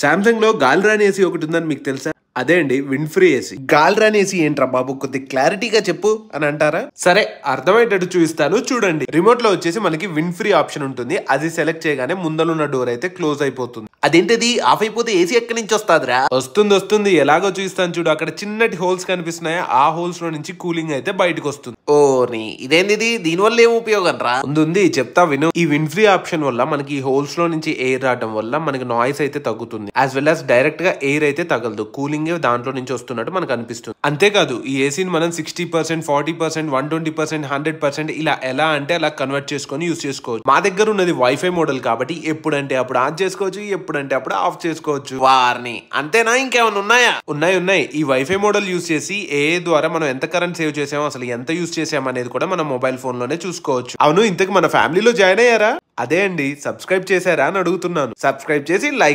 శాంసంగ్లో రాని ఏసీ ఒకటి ఉందని మీకు తెలుసా అదే అండి ఫ్రీ ఏసీ గాల్రాన్ ఏసీ ఏంట్రా బాబు కొద్ది క్లారిటీగా చెప్పు అని అంటారా సరే అర్థమయ్యేటట్టు చూపిస్తాను చూడండి రిమోట్ లో వచ్చేసి మనకి ఫ్రీ ఆప్షన్ ఉంటుంది అది సెలెక్ట్ చేయగానే ముందలున్న డోర్ అయితే క్లోజ్ అయిపోతుంది అదేంటిది ఆఫ్ అయిపోతే ఏసీ ఎక్కడి నుంచి వస్తాదిరా వస్తుంది వస్తుంది ఎలాగో చూపిస్తాను చూడు అక్కడ చిన్నటి హోల్స్ కనిపిస్తున్నాయా ఆ హోల్స్ లో నుంచి కూలింగ్ అయితే బయటకు వస్తుంది ఓని దీని దీనివల్ల ఏం ఉపయోగం రా ఉంది చెప్తా విను ఈ ఫ్రీ ఆప్షన్ వల్ల మనకి హోల్స్ లో నుంచి ఎయిర్ రావడం వల్ల మనకి నాయిస్ అయితే తగ్గుతుంది యాజ్ వెల్ యాజ్ డైరెక్ట్ గా ఎయిర్ అయితే తగలదు కూలింగ్ వర్కింగ్ దాంట్లో నుంచి వస్తున్నట్టు మనకు అనిపిస్తుంది అంతేకాదు ఈ ఏసీని మనం sixty percent forty percent one twenty percent hundred percent ఇలా ఎలా అంటే అలా కన్వర్ట్ చేసుకొని యూస్ చేసుకోవచ్చు మా దగ్గర ఉన్నది వైఫై మోడల్ కాబట్టి ఎప్పుడంటే అప్పుడు ఆన్ చేసుకోవచ్చు ఎప్పుడంటే అప్పుడు ఆఫ్ చేసుకోవచ్చు వారిని అంతేనా ఇంకేమైనా ఉన్నాయా ఉన్నాయి ఉన్నాయి ఈ వైఫై మోడల్ యూస్ చేసి ఏ ద్వారా మనం ఎంత కరెంట్ సేవ్ చేసామో అసలు ఎంత యూస్ చేసామో అనేది కూడా మన మొబైల్ ఫోన్ లోనే చూసుకోవచ్చు అవును ఇంతకు మన ఫ్యామిలీలో జాయిన్ అయ్యారా అదే అండి సబ్స్క్రైబ్ చేశారా అని అడుగుతున్నాను సబ్స్క్రైబ్ చేసి లైక్